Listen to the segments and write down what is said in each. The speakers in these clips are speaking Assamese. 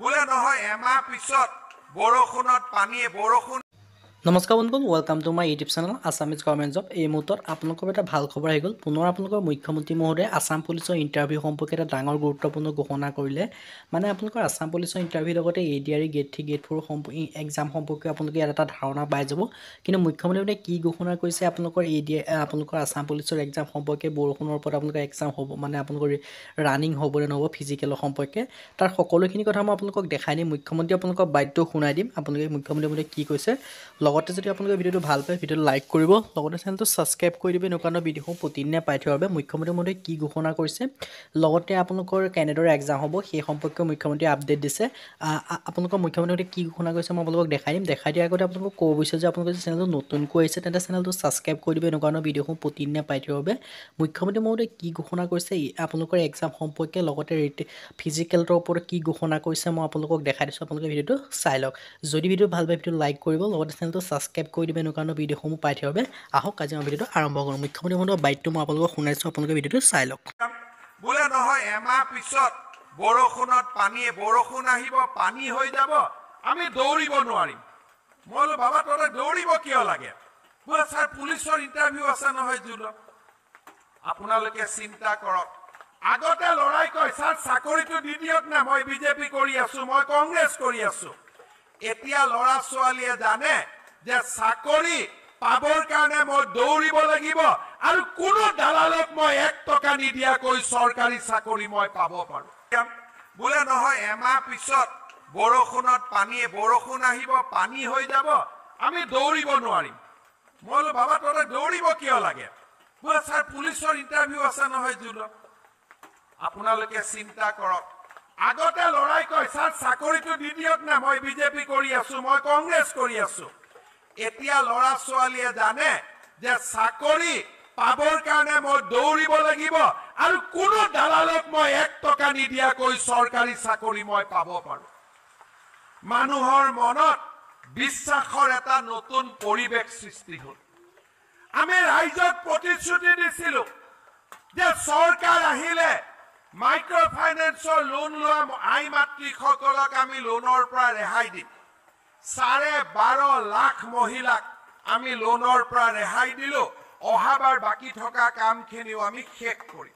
বোলে নহয় এমাহ পিছত বৰষুণত পানীয়ে বৰষুণ নমস্কাৰ বন্ধু welcome to my YouTube channel Assamese government job এই মুহূৰ্তত আপোনালোকৰ এটা ভাল খবৰ আহি গ'ল পুনৰ আপোনালোকৰ মুখ্যমন্ত্ৰী মহোদয়ে আছাম পুলিচৰ ইণ্টাৰভিউ সম্পৰ্কে এটা ডাঙৰ গুৰুত্বপূৰ্ণ ঘোষণা কৰিলে মানে আপোনালোকৰ আছাম পুলিচৰ ইণ্টাৰভিউৰ লগতে A D R grade three grade four সম্প এক্সাম সম্পৰ্কে আপোনালোকে ইয়াত এটা ধাৰণা পাই যাব কিন্তু মুখ্যমন্ত্ৰীয়ে কি ঘোষণা কৰিছে আপোনালোকৰ এ ডি আপোনালোকৰ আছাম পুলিচৰ এক্সাম সম্পৰ্কে বৰষুণৰ ওপৰত আপোনালোকৰ এক্সাম হ'ব মানে আপোনালোকৰ ৰানিং নে নহ'ব ফিজিকেলৰ সম্পৰ্কে তাৰ সকলোখিনি কথা মই আপোনালোকক দেখাই দিম মুখ্যমন্ত্ৰীয়ে আপোনালোকৰ বাধ্য শুনাই দিম আপোনালোকে মুখ্যমন্ত্ৰী মতে কি কৈছে লগতে যদি আপোনালোকে ভিডিওটো ভাল পায় ভিডিঅ'টো লাইক কৰিব লগতে চেনেলটো ছাবস্ক্ৰাইব কৰি দিব এনেকুৱা ধৰণৰ ভিডিঅ'সমূহ প্ৰতিদিনে পাই থকাৰ বাবে মুখ্যমন্ত্ৰী মহোদয়ে কি ঘোষণা কৰিছে লগতে আপোনালোকৰ কেনেদৰে এক্সাম হ'ব সেই সম্পৰ্কে মুখ্যমন্ত্ৰীয়ে আপডেট দিছে আপোনালোকৰ মুখ্যমন্ত্ৰী কি ঘোষণা কৰিছে মই আপোনালোকক দেখাই দিম দেখাই দিয়াৰ আগতে আপোনালোকক ক'ব বিচাৰিছোঁ যে আপোনালোকে চেনেলটো নতুনকৈ আহিছে তেন্তে চেনেলটো ছাবস্ক্ৰাইব কৰি দিব এনেকুৱা ধৰণৰ ভিডিঅ'সমূহ প্ৰতিদিনে পাই থকাৰ বাবে মুখ্যমন্ত্ৰী মহোদয়ে কি ঘোষণা কৰিছে আপোনালোকৰ এক্সাম সম্পৰ্কে লগতে ফিজিকেলটোৰ ওপৰত কি ঘোষণা কৰিছে মই আপোনালোকক দেখাই দিছোঁ আপোনালোকে ভিডিঅ'টো চাই লওক যদি ভিডিঅ'টো ভাল পায় ভিডিঅ'টো লাইক কৰিব লগতে চেনেলটো ছাবস্ক্ৰাইব কৰি দিব এনেকুৱা ধৰণৰ ভিডিঅ'সমূহ পাই থকাৰ বাবে আহক আজি আমাৰ ভিডিঅ'টো আৰম্ভ কৰোঁ মুখ্যমন্ত্ৰী মহোদয় বাইকটো মই আপোনালোকক শুনাইছোঁ আপোনালোকে ভিডিঅ'টো চাই লওক বোলে নহয় এমাহ পিছত বৰষুণত পানী বৰষুণ আহিব পানী হৈ যাব আমি দৌৰিব নোৱাৰিম মই বোলো বাবা তহঁতে দৌৰিব কিয় লাগে বোলে ছাৰ পুলিচৰ ইণ্টাৰভিউ আছে নহয় যোন আপোনালোকে চিন্তা কৰক আগতে ল'ৰাই কয় মই বিজেপি কৰি আছো মই কংগ্ৰেছ কৰি আছো এতিয়া ল'ৰা ছোৱালীয়ে জানে যে চাকৰি পাবৰ কাৰণে মই দৌৰিব লাগিব আৰু কোনো দালালক মই এক টকা নিদিয়াকৈ চৰকাৰী চাকৰি মই পাব পাৰোঁ বোলে নহয় এমাহ পিছত বৰষুণত পানীয়ে বৰষুণ আহিব পানী হৈ যাব আমি দৌৰিব নোৱাৰিম মই বোলো বাবা তহঁতে দৌৰিব কিয় লাগে বোলে ছাৰ পুলিচৰ ইণ্টাৰভিউ আছে নহয় জুলত আপোনালোকে চিন্তা কৰক আগতে ল'ৰাই কয় ছাৰ চাকৰিটো দি দিয়ক না মই বিজেপি কৰি আছো মই কংগ্ৰেছ কৰি আছো এতিয়া লৰা ছোৱালীয়ে জানে যে চাকৰি পাবৰ কাৰণে মই দৌৰিব লাগিব আৰু কোনো দালালক মই এক টকা নিদিয়াকৈ চৰকাৰী চাকৰি মই পাব পাৰো মানুহৰ মনত বিশ্বাসৰ এটা নতুন পৰিৱেশ সৃষ্টি হল আমি ৰাইজক প্ৰতিশ্ৰুতি দিছিলো যে চৰকাৰ আহিলে মাইক্ৰ ফাইনেন্সৰ লোন লোৱা আই মাতৃসকলক আমি লোনৰ পৰা ৰেহাই দিম চাৰে বাৰ লাখ মহিলাক আমি লোনৰ পৰা ৰেহাই দিলোঁ অহাবাৰ বাকী থকা কামখিনিও আমি শেষ কৰিম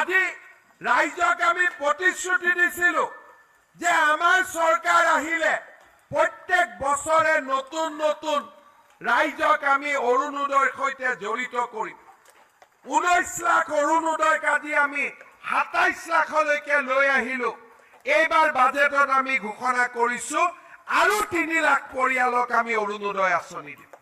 আজি ৰাইজক আমি প্ৰতিশ্ৰুতি দিছিলোঁ যে আমাৰ চৰকাৰ আহিলে প্ৰত্যেক বছৰে নতুন নতুন ৰাইজক আমি অৰুণোদয়ৰ সৈতে জড়িত কৰিম ঊনৈছ লাখ অৰুণোদয়ক আজি আমি সাতাইছ লাখলৈকে লৈ আহিলোঁ এইবাৰ বাজেটত আমি ঘোষণা কৰিছোঁ আৰু তিনি লাখ পৰিয়ালক আমি অৰুণোদয় আঁচনি দিম